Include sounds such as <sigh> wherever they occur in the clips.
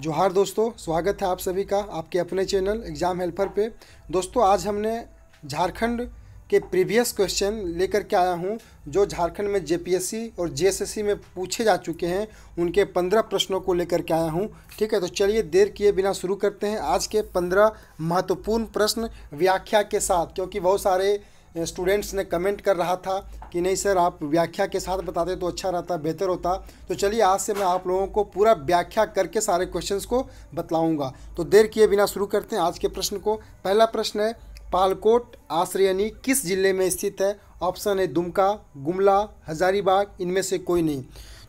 जोहार दोस्तों स्वागत है आप सभी का आपके अपने चैनल एग्ज़ाम हेल्पर पे दोस्तों आज हमने झारखंड के प्रीवियस क्वेश्चन लेकर के आया हूँ जो झारखंड में जेपीएससी और जेएसएससी में पूछे जा चुके हैं उनके पंद्रह प्रश्नों को लेकर के आया हूँ ठीक है तो चलिए देर किए बिना शुरू करते हैं आज के पंद्रह महत्वपूर्ण प्रश्न व्याख्या के साथ क्योंकि बहुत सारे स्टूडेंट्स ने कमेंट कर रहा था कि नहीं सर आप व्याख्या के साथ बताते तो अच्छा रहता बेहतर होता तो चलिए आज से मैं आप लोगों को पूरा व्याख्या करके सारे क्वेश्चंस को बतलाऊंगा तो देर किए बिना शुरू करते हैं आज के प्रश्न को पहला प्रश्न है पालकोट आश्रयनी किस जिले में स्थित है ऑप्शन है दुमका गुमला हजारीबाग इनमें से कोई नहीं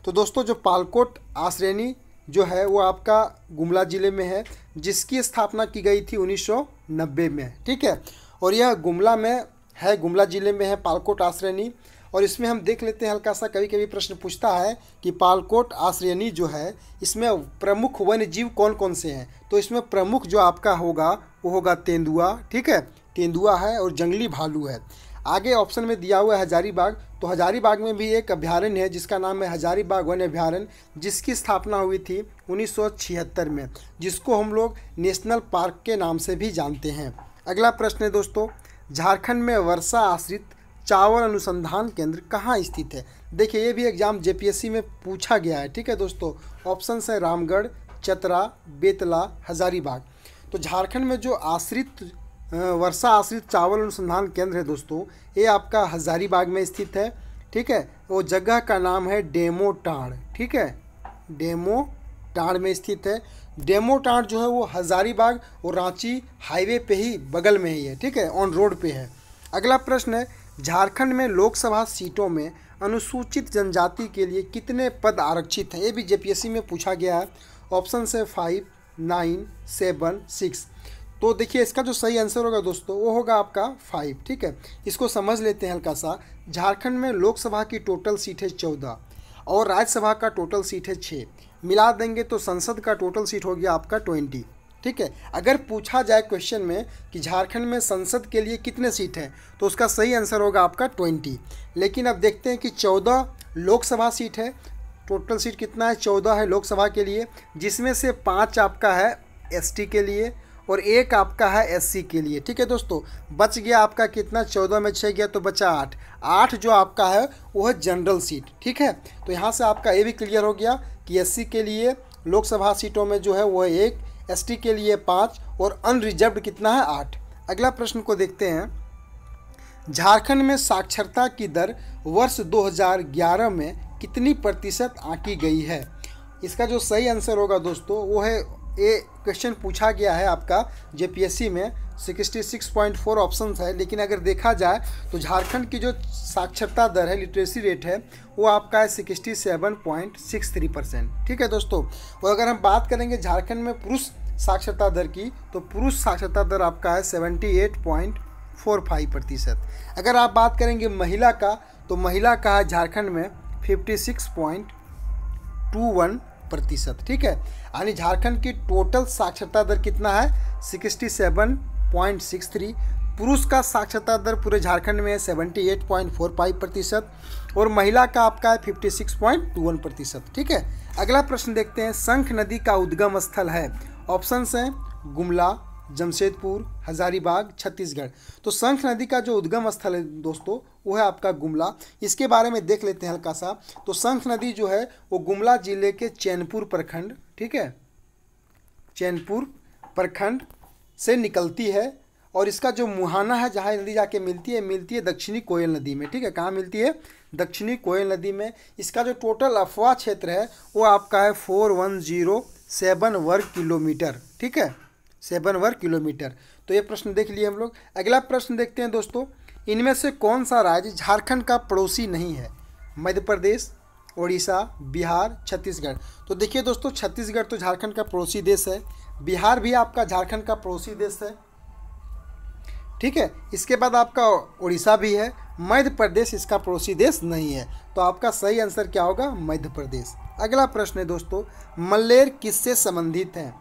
तो दोस्तों जो पालकोट आश्रयनी जो है वो आपका गुमला ज़िले में है जिसकी स्थापना की गई थी 1990 में ठीक है और यह गुमला में है गुमला जिले में है पालकोट आश्रयनी और इसमें हम देख लेते हैं हल्का सा कभी कभी प्रश्न पूछता है कि पालकोट आश्रयनी जो है इसमें प्रमुख वन्य जीव कौन कौन से हैं तो इसमें प्रमुख जो आपका होगा वो होगा तेंदुआ ठीक है तेंदुआ है और जंगली भालू है आगे ऑप्शन में दिया हुआ है हजारीबाग तो हजारीबाग में भी एक अभ्यारण्य है जिसका नाम है हजारीबाग वन अभ्यारण्य जिसकी स्थापना हुई थी उन्नीस में जिसको हम लोग नेशनल पार्क के नाम से भी जानते हैं अगला प्रश्न है दोस्तों झारखंड में वर्षा आश्रित चावल अनुसंधान केंद्र कहाँ स्थित है देखिए ये भी एग्जाम जेपीएससी में पूछा गया है ठीक है दोस्तों ऑप्शन है रामगढ़ चतरा बेतला हजारीबाग तो झारखंड में जो आश्रित वर्षा आश्रित चावल अनुसंधान केंद्र है दोस्तों ये आपका हजारीबाग में स्थित है ठीक है वो जगह का नाम है डेमो टाण ठीक है डेमो टाण में स्थित है डेमो टाट जो है वो हज़ारीबाग और रांची हाईवे पे ही बगल में ही है ठीक है ऑन रोड पे है अगला प्रश्न है झारखंड में लोकसभा सीटों में अनुसूचित जनजाति के लिए कितने पद आरक्षित हैं ये भी जे में पूछा गया है ऑप्शन से फाइव नाइन सेवन सिक्स तो देखिए इसका जो सही आंसर होगा दोस्तों वो होगा आपका फाइव ठीक है इसको समझ लेते हैं हल्का सा झारखंड में लोकसभा की टोटल सीट है चौदह और राज्यसभा का टोटल सीट है छः मिला देंगे तो संसद का टोटल सीट हो गया आपका ट्वेंटी ठीक है अगर पूछा जाए क्वेश्चन में कि झारखंड में संसद के लिए कितने सीट हैं तो उसका सही आंसर होगा आपका ट्वेंटी लेकिन अब देखते हैं कि चौदह लोकसभा सीट है टोटल सीट कितना है चौदह है लोकसभा के लिए जिसमें से पाँच आपका है एस के लिए और एक आपका है एससी के लिए ठीक है दोस्तों बच गया आपका कितना चौदह में छः गया तो बचा आठ आठ जो आपका है वो है जनरल सीट ठीक है तो यहाँ से आपका ये भी क्लियर हो गया कि एस के लिए लोकसभा सीटों में जो है वह एक एस के लिए पाँच और अनरिजर्व कितना है आठ अगला प्रश्न को देखते हैं झारखंड में साक्षरता की दर वर्ष 2011 में कितनी प्रतिशत आंकी गई है इसका जो सही आंसर होगा दोस्तों वो है ये क्वेश्चन पूछा गया है आपका जेपीएससी में 66.4 ऑप्शन है लेकिन अगर देखा जाए तो झारखंड की जो साक्षरता दर है लिटरेसी रेट है वो आपका है 67.63 परसेंट ठीक है दोस्तों और अगर हम बात करेंगे झारखंड में पुरुष साक्षरता दर की तो पुरुष साक्षरता दर आपका है 78.45 प्रतिशत अगर आप बात करेंगे महिला का तो महिला का है झारखंड में फिफ्टी प्रतिशत ठीक है यानी झारखंड की टोटल साक्षरता दर कितना है 67 पॉइंट सिक्स थ्री पुरुष का साक्षरता दर पूरे झारखंड में seventy eight point four five प्रतिशत और महिला का आपका है fifty six point two one प्रतिशत ठीक है अगला प्रश्न देखते हैं शंख नदी का उद्गम स्थल है ऑप्शंस हैं गुमला जमशेदपुर हजारीबाग छत्तीसगढ़ तो शंख नदी का जो उद्गम स्थल है दोस्तों वो है आपका गुमला इसके बारे में देख लेते हैं हल्का सा तो शंख नदी जो है वो गुमला जिले के चैनपुर प्रखंड ठीक है चैनपुर प्रखंड से निकलती है और इसका जो मुहाना है जहाँ नदी जाके मिलती है मिलती है दक्षिणी कोयल नदी में ठीक है कहाँ मिलती है दक्षिणी कोयल नदी में इसका जो टोटल अफवाह क्षेत्र है वो आपका है फोर वन जीरो सेवन वर्ग किलोमीटर ठीक है सेवन वर्ग किलोमीटर तो ये प्रश्न देख लिए हम लोग अगला प्रश्न देखते हैं दोस्तों इनमें से कौन सा राज्य झारखंड का पड़ोसी नहीं है मध्य प्रदेश उड़ीसा बिहार छत्तीसगढ़ तो देखिए दोस्तों छत्तीसगढ़ तो झारखंड का पड़ोसी देश है बिहार भी आपका झारखंड का पड़ोसी देश है ठीक है इसके बाद आपका उड़ीसा भी है मध्य प्रदेश इसका पड़ोसी देश नहीं है तो आपका सही आंसर क्या होगा मध्य प्रदेश अगला प्रश्न है दोस्तों मल्लेर किससे संबंधित हैं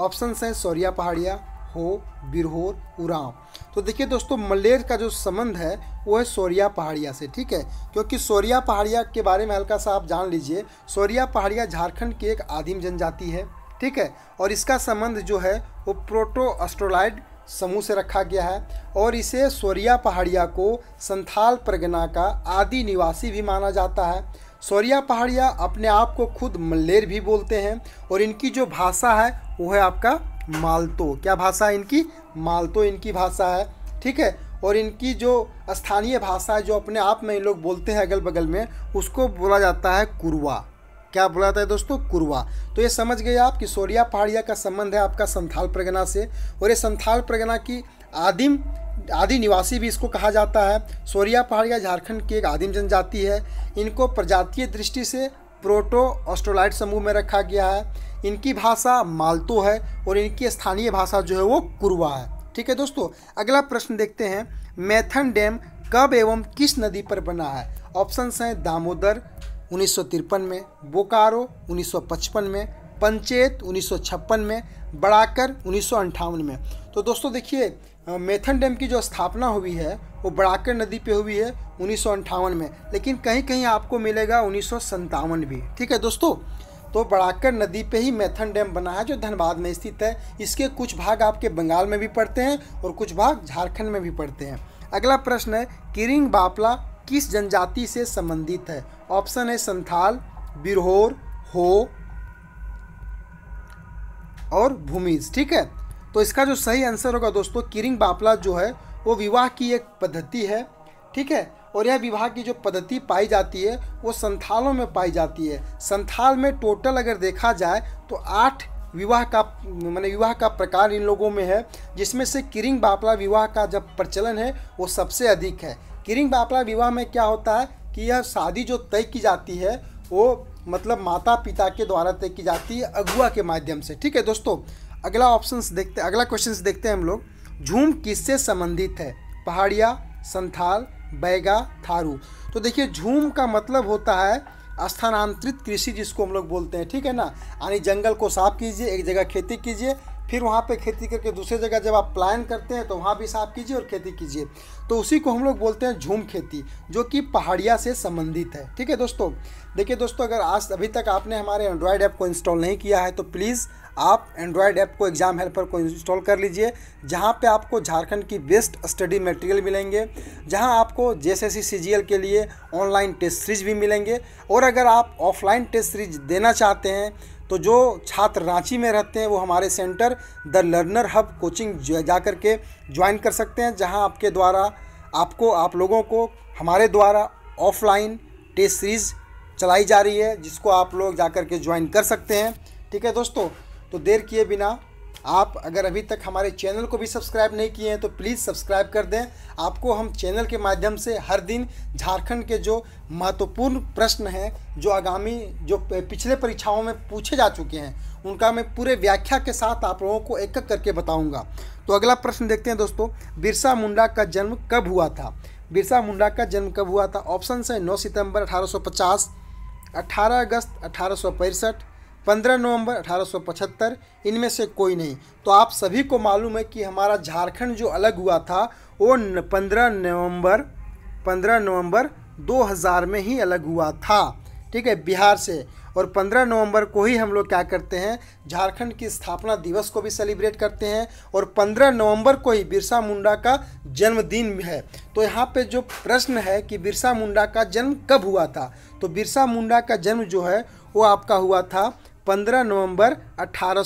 ऑप्शन हैं सौरिया पहाड़िया हो बिरहोर उरांव तो देखिए दोस्तों मलेर का जो संबंध है वो है सौरिया पहाड़िया से ठीक है क्योंकि सौरिया पहाड़िया के बारे में हल्का सा आप जान लीजिए सौरिया पहाड़िया झारखंड की एक आदिम जनजाति है ठीक है और इसका संबंध जो है वो प्रोटो अस्ट्रोलाइड समूह से रखा गया है और इसे सौरिया पहाड़िया को संथाल परगना का आदि निवासी भी माना जाता है सौरिया पहाड़िया अपने आप को खुद मल्लेर भी बोलते हैं और इनकी जो भाषा है वो है आपका मालतो क्या भाषा है इनकी मालतो इनकी भाषा है ठीक है और इनकी जो स्थानीय भाषा है जो अपने आप में लोग बोलते हैं अगल बगल में उसको बोला जाता है कुरवा क्या बोला जाता है दोस्तों कुरवा तो ये समझ गए आप कि सोरिया पहाड़िया का संबंध है आपका संथाल प्रगना से और ये संथाल प्रगना की आदिम आदि निवासी भी इसको कहा जाता है सोरिया पहाड़िया झारखंड की एक आदिम जनजाति है इनको प्रजातीय दृष्टि से प्रोटो ऑस्ट्रोलाइट समूह में रखा गया है इनकी भाषा मालतो है और इनकी स्थानीय भाषा जो है वो कुरवा है ठीक है दोस्तों अगला प्रश्न देखते हैं मैथन डैम कब एवं किस नदी पर बना है ऑप्शंस हैं दामोदर उन्नीस में बोकारो 1955 में पंचेत 1956 में बड़ाकर उन्नीस में तो दोस्तों देखिए मेथन डैम की जो स्थापना हुई है वो बड़ाकर नदी पे हुई है उन्नीस में लेकिन कहीं कहीं आपको मिलेगा उन्नीस भी ठीक है दोस्तों तो बड़ाकर नदी पे ही मैथन डैम बना है जो धनबाद में स्थित है इसके कुछ भाग आपके बंगाल में भी पड़ते हैं और कुछ भाग झारखंड में भी पड़ते हैं अगला प्रश्न है किरिंग बापला किस जनजाति से संबंधित है ऑप्शन है संथाल बिरहोर हो और भूमिज ठीक है तो इसका जो सही आंसर होगा दोस्तों किरिंग बापला जो है वो विवाह की एक पद्धति है ठीक है और यह विवाह की जो पद्धति पाई जाती है वो संथालों में पाई जाती है संथाल में टोटल अगर देखा जाए तो आठ विवाह का मैंने विवाह का प्रकार इन लोगों में है जिसमें से किरिंग बापला विवाह का जब प्रचलन है वो सबसे अधिक है किरिंग बापला विवाह में क्या होता है कि यह शादी जो तय की जाती है वो मतलब माता पिता के द्वारा तय की जाती है अगुआ के माध्यम से ठीक है दोस्तों अगला ऑप्शंस देखते अगला क्वेश्चंस देखते हैं हम लोग झूम किससे संबंधित है पहाड़िया संथाल बैगा थारू तो देखिए झूम का मतलब होता है स्थानांतरित कृषि जिसको हम लोग बोलते हैं ठीक है ना यानी जंगल को साफ कीजिए एक जगह खेती कीजिए फिर वहाँ पे खेती करके दूसरे जगह जब आप प्लान करते हैं तो वहाँ भी साफ कीजिए और खेती कीजिए तो उसी को हम लोग बोलते हैं झूम खेती जो कि पहाड़िया से संबंधित है ठीक है दोस्तों देखिए दोस्तों अगर आज अभी तक आपने हमारे एंड्रॉयड ऐप को इंस्टॉल नहीं किया है तो प्लीज़ आप एंड्रॉयड ऐप को एग्ज़ाम हेल्पर को इंस्टॉल कर लीजिए जहाँ पे आपको झारखंड की बेस्ट स्टडी मटेरियल मिलेंगे जहाँ आपको जे एस के लिए ऑनलाइन टेस्ट सीरीज भी मिलेंगे और अगर आप ऑफलाइन टेस्ट सीरीज देना चाहते हैं तो जो छात्र रांची में रहते हैं वो हमारे centre the learner hub coaching जा कर के ज्वाइन कर सकते हैं जहां आपके द्वारा आपको आप लोगों को हमारे द्वारा ऑफलाइन टेस्ट सीरीज़ चलाई जा रही है जिसको आप लोग जा कर के ज्वाइन कर सकते हैं ठीक है दोस्तों तो देर किए बिना आप अगर अभी तक हमारे चैनल को भी सब्सक्राइब नहीं किए हैं तो प्लीज़ सब्सक्राइब कर दें आपको हम चैनल के माध्यम से हर दिन झारखंड के जो महत्वपूर्ण प्रश्न हैं जो आगामी जो पिछले परीक्षाओं में पूछे जा चुके हैं उनका मैं पूरे व्याख्या के साथ आप लोगों को एक एक करके बताऊँगा तो अगला प्रश्न देखते हैं दोस्तों बिरसा मुंडा का जन्म कब हुआ था बिरसा मुंडा का जन्म कब हुआ था ऑप्शन है नौ सितंबर अठारह 18 अगस्त अठारह पंद्रह नवंबर 1875 इनमें से कोई नहीं तो आप सभी को मालूम है कि हमारा झारखंड जो अलग हुआ था वो पंद्रह नवंबर पंद्रह नवंबर 2000 में ही अलग हुआ था ठीक है बिहार से और 15 नवंबर को ही हम लोग क्या करते हैं झारखंड की स्थापना दिवस को भी सेलिब्रेट करते हैं और 15 नवंबर को ही बिरसा मुंडा का जन्मदिन है तो यहाँ पे जो प्रश्न है कि बिरसा मुंडा का जन्म कब हुआ था तो बिरसा मुंडा का जन्म जो है वो आपका हुआ था 15 नवंबर अठारह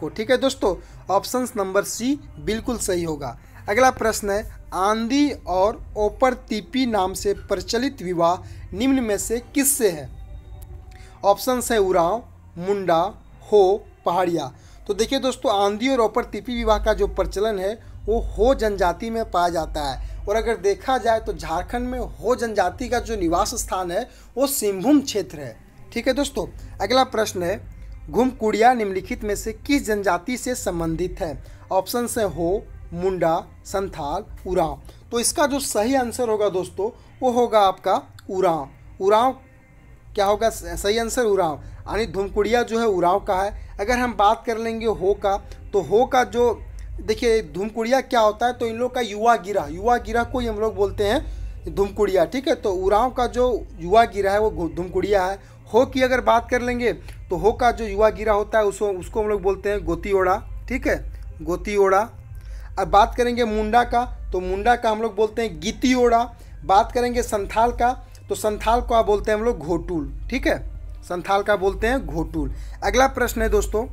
को ठीक है दोस्तों ऑप्शन नंबर सी बिल्कुल सही होगा अगला प्रश्न है आंधी और ओपर तीपी नाम से प्रचलित विवाह निम्न में से किससे है ऑप्शंस है उराव मुंडा हो पहाड़िया तो देखिए दोस्तों आंधी और ओपर तीपी विवाह का जो प्रचलन है वो हो जनजाति में पाया जाता है और अगर देखा जाए तो झारखंड में हो जनजाति का जो निवास स्थान है वो सिंहभूम क्षेत्र है ठीक है दोस्तों अगला प्रश्न है घुमकुड़िया निम्नलिखित में से किस जनजाति से संबंधित है ऑप्शन से हो मुंडा संथाल उराव तो इसका जो सही आंसर होगा दोस्तों वो होगा आपका उराव उराव क्या होगा सही आंसर उराव यानी धुमकुड़िया जो है उराव का है अगर हम बात कर लेंगे हो का तो हो का जो देखिए धूमकुड़िया क्या होता है तो इन लोग का युवा गिरा युवा गिरा को ही हम लोग बोलते हैं धुमकुड़िया ठीक है तो उराव का जो युवा गिरा है वो धुमकुड़िया है हो की अगर बात कर लेंगे तो हो का जो युवा गिरा होता है उसको उसको हम लोग बोलते हैं गोती ओड़ा ठीक है गोती ओड़ा अब बात करेंगे मुंडा का तो मुंडा का हम लोग बोलते हैं गीती ओड़ा बात करेंगे संथाल का तो संथाल को आप बोलते हैं हम लोग घोटूल ठीक है संथाल का बोलते हैं घोटूल अगला प्रश्न है दोस्तों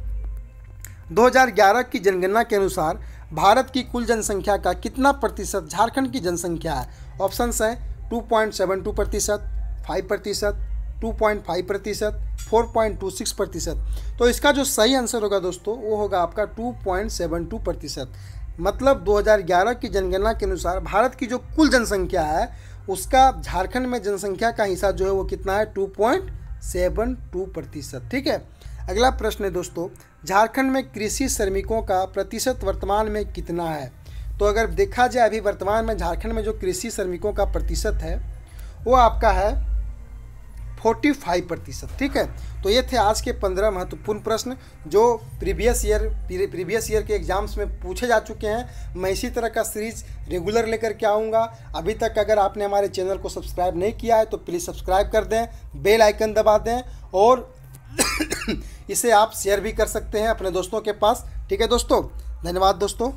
2011 की जनगणना के अनुसार भारत की कुल जनसंख्या का कितना प्रतिशत झारखंड की जनसंख्या है ऑप्शंस सेवन 2.72 प्रतिशत फाइव प्रतिशत 2.5 प्रतिशत 4.26 प्रतिशत तो इसका जो सही आंसर होगा दोस्तों वो होगा आपका 2.72 प्रतिशत मतलब 2011 की जनगणना के अनुसार भारत की जो कुल जनसंख्या है उसका झारखंड में जनसंख्या का हिस्सा जो है वो कितना है 2.72 प्रतिशत ठीक है अगला प्रश्न है दोस्तों झारखंड में कृषि श्रमिकों का प्रतिशत वर्तमान में कितना है तो अगर देखा जाए अभी वर्तमान में झारखंड में जो कृषि श्रमिकों का प्रतिशत है वो आपका है फोर्टी फाइव प्रतिशत ठीक है तो ये थे आज के पंद्रह महत्वपूर्ण प्रश्न जो प्रीवियस ईयर प्रीवियस ईयर के एग्जाम्स में पूछे जा चुके हैं मैं इसी तरह का सीरीज रेगुलर लेकर के आऊँगा अभी तक अगर आपने हमारे चैनल को सब्सक्राइब नहीं किया है तो प्लीज़ सब्सक्राइब कर दें बेल आइकन दबा दें और <coughs> इसे आप शेयर भी कर सकते हैं अपने दोस्तों के पास ठीक है दोस्तों धन्यवाद दोस्तों